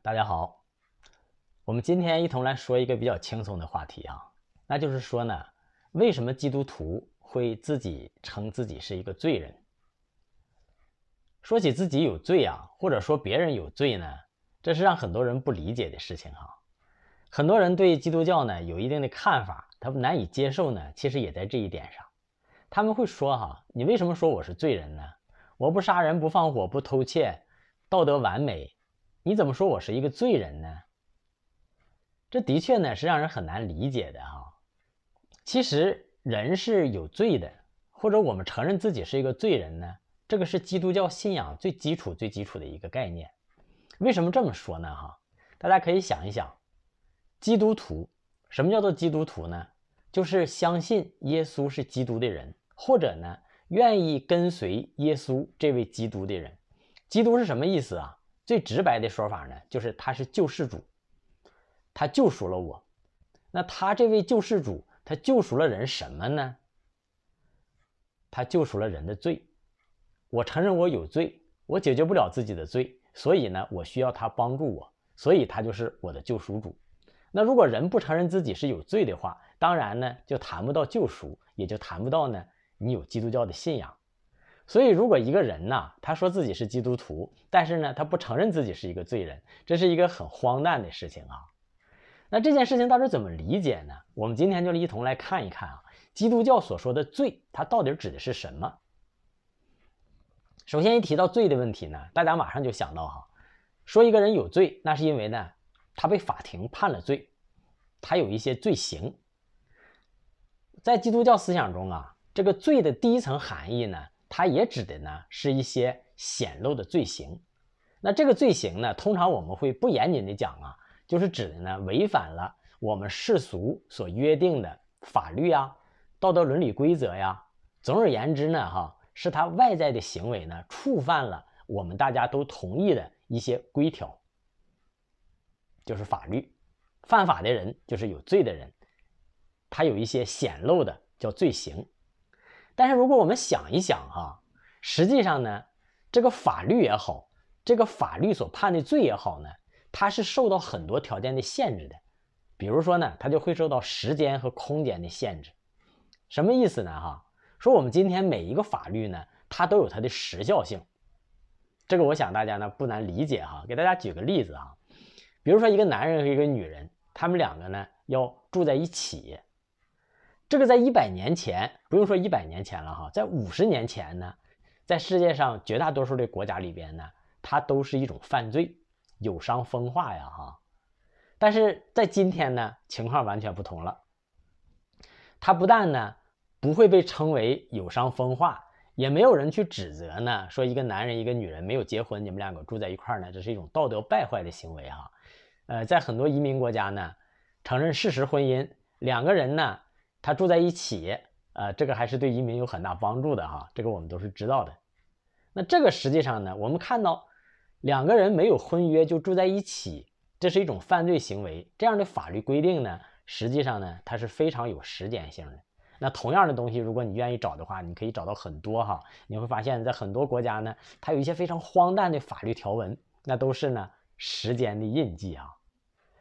大家好，我们今天一同来说一个比较轻松的话题啊，那就是说呢，为什么基督徒会自己称自己是一个罪人？说起自己有罪啊，或者说别人有罪呢，这是让很多人不理解的事情哈。很多人对基督教呢有一定的看法，他们难以接受呢，其实也在这一点上，他们会说哈，你为什么说我是罪人呢？我不杀人，不放火，不偷窃，道德完美。你怎么说我是一个罪人呢？这的确呢是让人很难理解的哈。其实人是有罪的，或者我们承认自己是一个罪人呢，这个是基督教信仰最基础、最基础的一个概念。为什么这么说呢？哈，大家可以想一想，基督徒什么叫做基督徒呢？就是相信耶稣是基督的人，或者呢愿意跟随耶稣这位基督的人。基督是什么意思啊？最直白的说法呢，就是他是救世主，他救赎了我。那他这位救世主，他救赎了人什么呢？他救赎了人的罪。我承认我有罪，我解决不了自己的罪，所以呢，我需要他帮助我，所以他就是我的救赎主。那如果人不承认自己是有罪的话，当然呢，就谈不到救赎，也就谈不到呢，你有基督教的信仰。所以，如果一个人呢，他说自己是基督徒，但是呢，他不承认自己是一个罪人，这是一个很荒诞的事情啊。那这件事情到底怎么理解呢？我们今天就一同来看一看啊，基督教所说的罪，它到底指的是什么？首先，一提到罪的问题呢，大家马上就想到哈，说一个人有罪，那是因为呢，他被法庭判了罪，他有一些罪行。在基督教思想中啊，这个罪的第一层含义呢。它也指的呢是一些显露的罪行，那这个罪行呢，通常我们会不严谨的讲啊，就是指的呢违反了我们世俗所约定的法律啊、道德伦理规则呀。总而言之呢，哈，是他外在的行为呢触犯了我们大家都同意的一些规条，就是法律，犯法的人就是有罪的人，他有一些显露的叫罪行。但是如果我们想一想哈，实际上呢，这个法律也好，这个法律所判的罪也好呢，它是受到很多条件的限制的。比如说呢，它就会受到时间和空间的限制。什么意思呢？哈，说我们今天每一个法律呢，它都有它的时效性。这个我想大家呢不难理解哈。给大家举个例子啊，比如说一个男人和一个女人，他们两个呢要住在一起。这个在一百年前不用说一百年前了哈，在五十年前呢，在世界上绝大多数的国家里边呢，它都是一种犯罪，有伤风化呀哈。但是在今天呢，情况完全不同了。它不但呢不会被称为有伤风化，也没有人去指责呢，说一个男人一个女人没有结婚，你们两个住在一块儿呢，这是一种道德败坏的行为哈。呃，在很多移民国家呢，承认事实婚姻，两个人呢。他住在一起，呃，这个还是对移民有很大帮助的哈，这个我们都是知道的。那这个实际上呢，我们看到两个人没有婚约就住在一起，这是一种犯罪行为。这样的法律规定呢，实际上呢，它是非常有时间性的。那同样的东西，如果你愿意找的话，你可以找到很多哈。你会发现在很多国家呢，它有一些非常荒诞的法律条文，那都是呢时间的印记啊。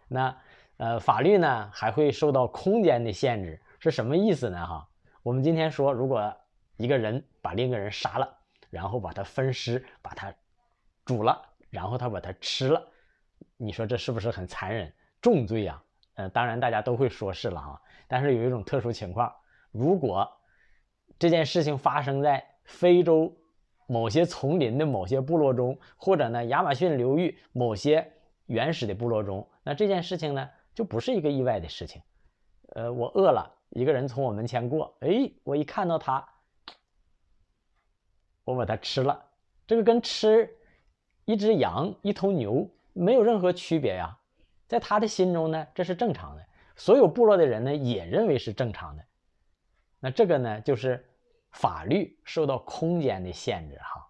那呃，法律呢还会受到空间的限制。是什么意思呢？哈，我们今天说，如果一个人把另一个人杀了，然后把他分尸，把他煮了，然后他把他吃了，你说这是不是很残忍、重罪呀？呃，当然大家都会说是了哈。但是有一种特殊情况，如果这件事情发生在非洲某些丛林的某些部落中，或者呢亚马逊流域某些原始的部落中，那这件事情呢就不是一个意外的事情。呃，我饿了。一个人从我门前过，哎，我一看到他，我把他吃了。这个跟吃一只羊、一头牛没有任何区别呀。在他的心中呢，这是正常的。所有部落的人呢，也认为是正常的。那这个呢，就是法律受到空间的限制哈。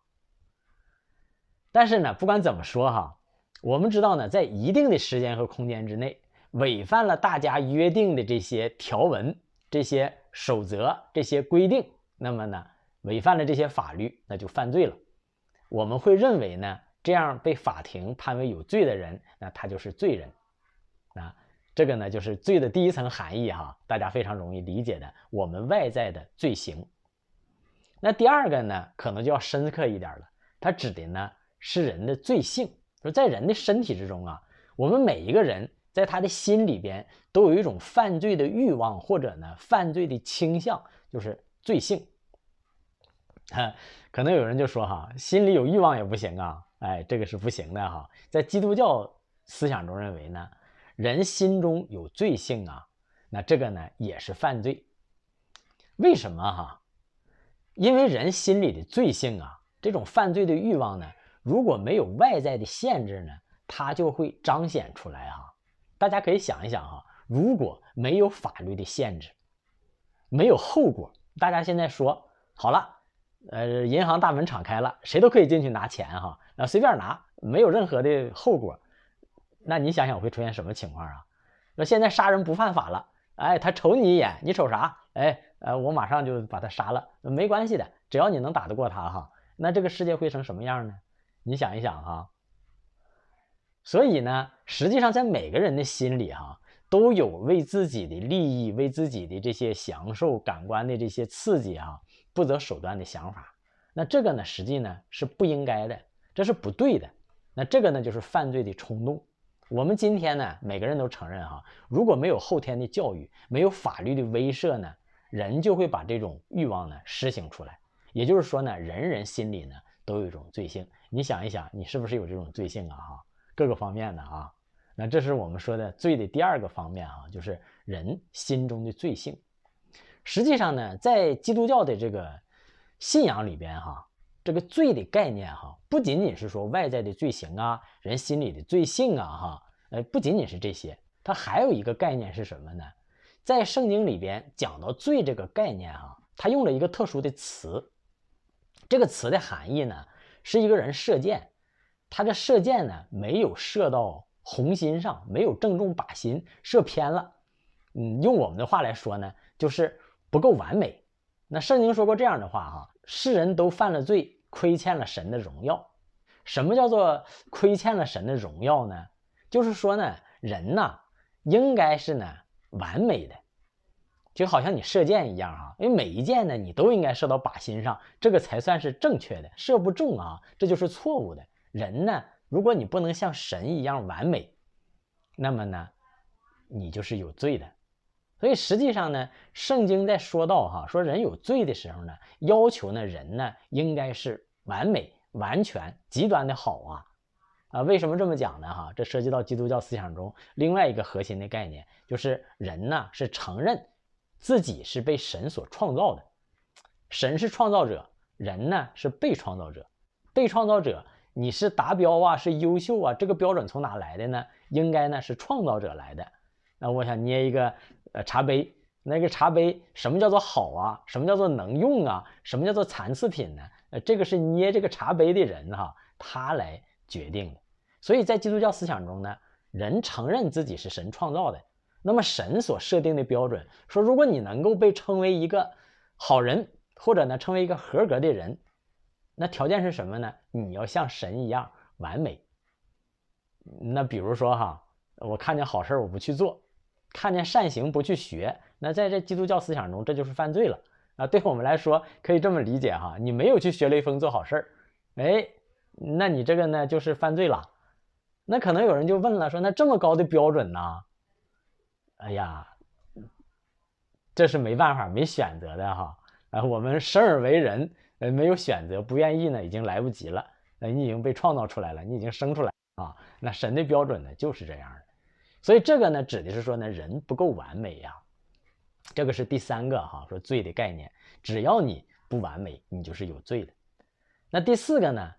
但是呢，不管怎么说哈，我们知道呢，在一定的时间和空间之内，违反了大家约定的这些条文。这些守则、这些规定，那么呢，违反了这些法律，那就犯罪了。我们会认为呢，这样被法庭判为有罪的人，那他就是罪人。那这个呢，就是罪的第一层含义哈，大家非常容易理解的，我们外在的罪行。那第二个呢，可能就要深刻一点了，它指的呢是人的罪性，就在人的身体之中啊，我们每一个人。在他的心里边都有一种犯罪的欲望，或者呢犯罪的倾向，就是罪性。哈，可能有人就说：“哈，心里有欲望也不行啊！”哎，这个是不行的哈。在基督教思想中认为呢，人心中有罪性啊，那这个呢也是犯罪。为什么哈？因为人心里的罪性啊，这种犯罪的欲望呢，如果没有外在的限制呢，它就会彰显出来哈。大家可以想一想哈，如果没有法律的限制，没有后果，大家现在说好了，呃，银行大门敞开了，谁都可以进去拿钱哈，那随便拿，没有任何的后果，那你想想会出现什么情况啊？那现在杀人不犯法了，哎，他瞅你一眼，你瞅啥？哎，呃，我马上就把他杀了，没关系的，只要你能打得过他哈，那这个世界会成什么样呢？你想一想哈。所以呢，实际上在每个人的心里哈，都有为自己的利益、为自己的这些享受、感官的这些刺激哈，不择手段的想法。那这个呢，实际呢是不应该的，这是不对的。那这个呢就是犯罪的冲动。我们今天呢，每个人都承认哈，如果没有后天的教育，没有法律的威慑呢，人就会把这种欲望呢实行出来。也就是说呢，人人心里呢都有一种罪性。你想一想，你是不是有这种罪性啊？哈。各个方面的啊，那这是我们说的罪的第二个方面啊，就是人心中的罪性。实际上呢，在基督教的这个信仰里边哈，这个罪的概念哈，不仅仅是说外在的罪行啊，人心里的罪性啊哈，呃，不仅仅是这些，它还有一个概念是什么呢？在圣经里边讲到罪这个概念啊，它用了一个特殊的词，这个词的含义呢，是一个人射箭。他这射箭呢，没有射到红心上，没有正中靶心，射偏了。嗯，用我们的话来说呢，就是不够完美。那圣经说过这样的话哈：世人都犯了罪，亏欠了神的荣耀。什么叫做亏欠了神的荣耀呢？就是说呢，人呐，应该是呢完美的，就好像你射箭一样哈，因为每一箭呢，你都应该射到靶心上，这个才算是正确的。射不中啊，这就是错误的。人呢，如果你不能像神一样完美，那么呢，你就是有罪的。所以实际上呢，圣经在说到哈说人有罪的时候呢，要求呢人呢应该是完美、完全、极端的好啊啊！为什么这么讲呢？哈，这涉及到基督教思想中另外一个核心的概念，就是人呢是承认自己是被神所创造的，神是创造者，人呢是被创造者，被创造者。你是达标啊，是优秀啊，这个标准从哪来的呢？应该呢是创造者来的。那我想捏一个呃茶杯，那个茶杯什么叫做好啊？什么叫做能用啊？什么叫做残次品呢？呃，这个是捏这个茶杯的人哈，他来决定的。所以在基督教思想中呢，人承认自己是神创造的，那么神所设定的标准，说如果你能够被称为一个好人，或者呢称为一个合格的人。那条件是什么呢？你要像神一样完美。那比如说哈，我看见好事我不去做，看见善行不去学，那在这基督教思想中，这就是犯罪了啊。对我们来说，可以这么理解哈，你没有去学雷锋做好事儿，哎，那你这个呢就是犯罪了。那可能有人就问了，说那这么高的标准呢？哎呀，这是没办法、没选择的哈。啊，我们生而为人。呃，没有选择，不愿意呢，已经来不及了。那你已经被创造出来了，你已经生出来啊。那神的标准呢，就是这样的。所以这个呢，指的是说呢，人不够完美呀。这个是第三个哈，说罪的概念，只要你不完美，你就是有罪的。那第四个呢，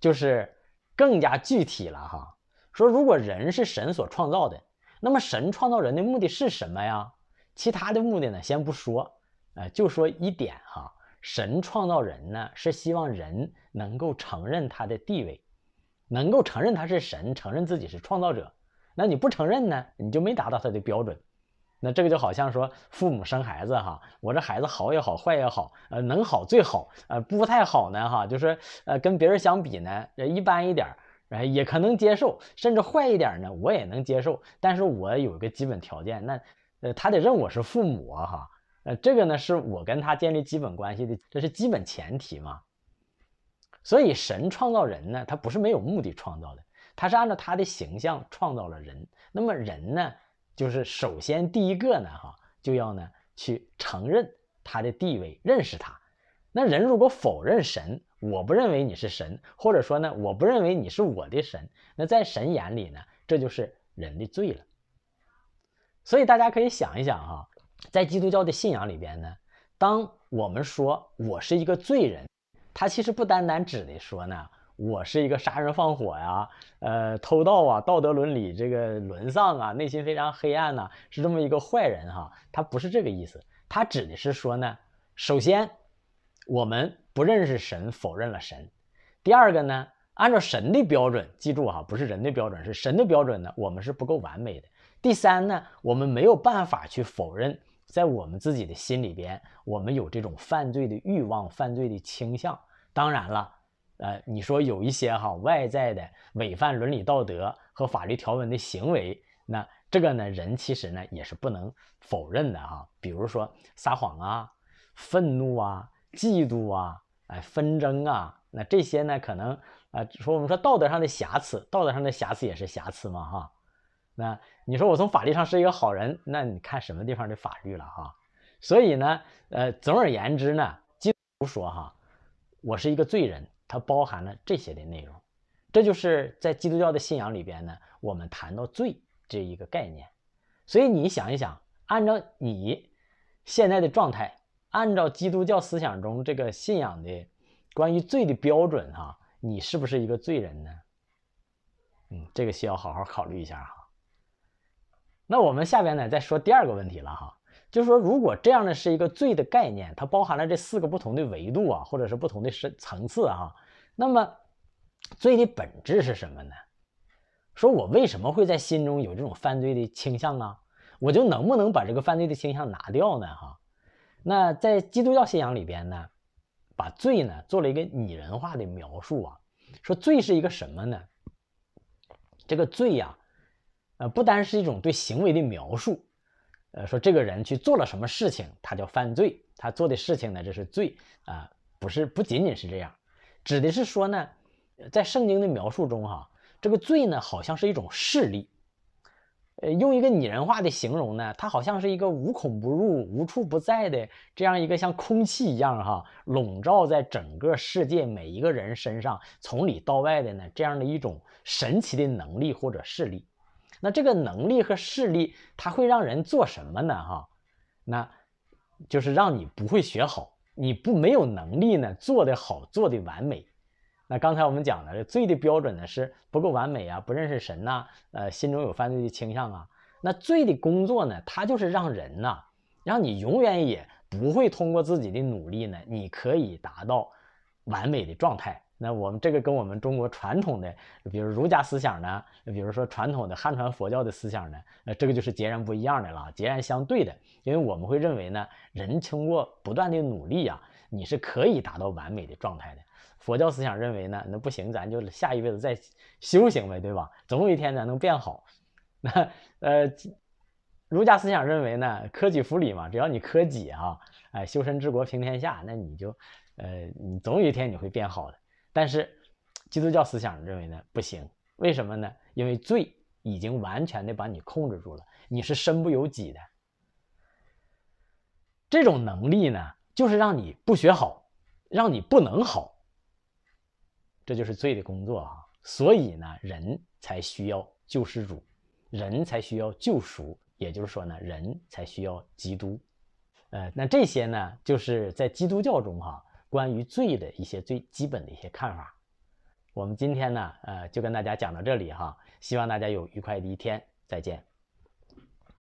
就是更加具体了哈。说如果人是神所创造的，那么神创造人的目的是什么呀？其他的目的呢，先不说，呃，就说一点哈。神创造人呢，是希望人能够承认他的地位，能够承认他是神，承认自己是创造者。那你不承认呢，你就没达到他的标准。那这个就好像说父母生孩子哈，我这孩子好也好，坏也好，呃，能好最好，呃，不太好呢哈，就是呃跟别人相比呢，呃，一般一点儿，后也可能接受，甚至坏一点呢，我也能接受。但是我有一个基本条件，那呃，他得认我是父母啊哈。呃，这个呢是我跟他建立基本关系的，这是基本前提嘛。所以神创造人呢，他不是没有目的创造的，他是按照他的形象创造了人。那么人呢，就是首先第一个呢，哈，就要呢去承认他的地位，认识他。那人如果否认神，我不认为你是神，或者说呢，我不认为你是我的神，那在神眼里呢，这就是人的罪了。所以大家可以想一想哈。在基督教的信仰里边呢，当我们说“我是一个罪人”，他其实不单单指的说呢，我是一个杀人放火呀，呃，偷盗啊，道德伦理这个沦丧啊，内心非常黑暗呐，是这么一个坏人哈，他不是这个意思，他指的是说呢，首先，我们不认识神，否认了神；第二个呢，按照神的标准，记住哈，不是人的标准，是神的标准呢，我们是不够完美的；第三呢，我们没有办法去否认。在我们自己的心里边，我们有这种犯罪的欲望、犯罪的倾向。当然了，呃，你说有一些哈外在的违反伦理道德和法律条文的行为，那这个呢，人其实呢也是不能否认的哈。比如说撒谎啊、愤怒啊、嫉妒啊、哎纷争啊，那这些呢可能啊说我们说道德上的瑕疵，道德上的瑕疵也是瑕疵嘛哈。那你说我从法律上是一个好人，那你看什么地方的法律了哈？所以呢，呃，总而言之呢，基督说哈，我是一个罪人，它包含了这些的内容。这就是在基督教的信仰里边呢，我们谈到罪这一个概念。所以你想一想，按照你现在的状态，按照基督教思想中这个信仰的关于罪的标准哈，你是不是一个罪人呢？嗯，这个需要好好考虑一下啊。那我们下边呢再说第二个问题了哈，就是说如果这样呢是一个罪的概念，它包含了这四个不同的维度啊，或者是不同的深层次啊，那么罪的本质是什么呢？说我为什么会在心中有这种犯罪的倾向呢？我就能不能把这个犯罪的倾向拿掉呢？哈，那在基督教信仰里边呢，把罪呢做了一个拟人化的描述啊，说罪是一个什么呢？这个罪呀。不单是一种对行为的描述，呃，说这个人去做了什么事情，他叫犯罪，他做的事情呢，这是罪啊，不是不仅仅是这样，指的是说呢，在圣经的描述中，哈，这个罪呢，好像是一种势力，呃，用一个拟人化的形容呢，它好像是一个无孔不入、无处不在的这样一个像空气一样哈，笼罩在整个世界每一个人身上，从里到外的呢，这样的一种神奇的能力或者势力。那这个能力和势力，它会让人做什么呢？哈，那就是让你不会学好，你不没有能力呢，做的好，做的完美。那刚才我们讲了，罪的标准呢是不够完美啊，不认识神呐，呃，心中有犯罪的倾向啊。那罪的工作呢，它就是让人呐，让你永远也不会通过自己的努力呢，你可以达到完美的状态。那我们这个跟我们中国传统的，比如儒家思想呢，比如说传统的汉传佛教的思想呢，呃，这个就是截然不一样的了，截然相对的。因为我们会认为呢，人通过不断的努力呀，你是可以达到完美的状态的。佛教思想认为呢，那不行，咱就下一辈子再修行呗，对吧？总有一天咱能变好。那呃，儒家思想认为呢，科举福利嘛，只要你科举啊，哎，修身治国平天下，那你就呃，你总有一天你会变好的。但是，基督教思想认为呢，不行。为什么呢？因为罪已经完全的把你控制住了，你是身不由己的。这种能力呢，就是让你不学好，让你不能好。这就是罪的工作啊！所以呢，人才需要救世主，人才需要救赎，也就是说呢，人才需要基督。呃，那这些呢，就是在基督教中哈。关于罪的一些最基本的一些看法，我们今天呢，呃，就跟大家讲到这里哈，希望大家有愉快的一天，再见。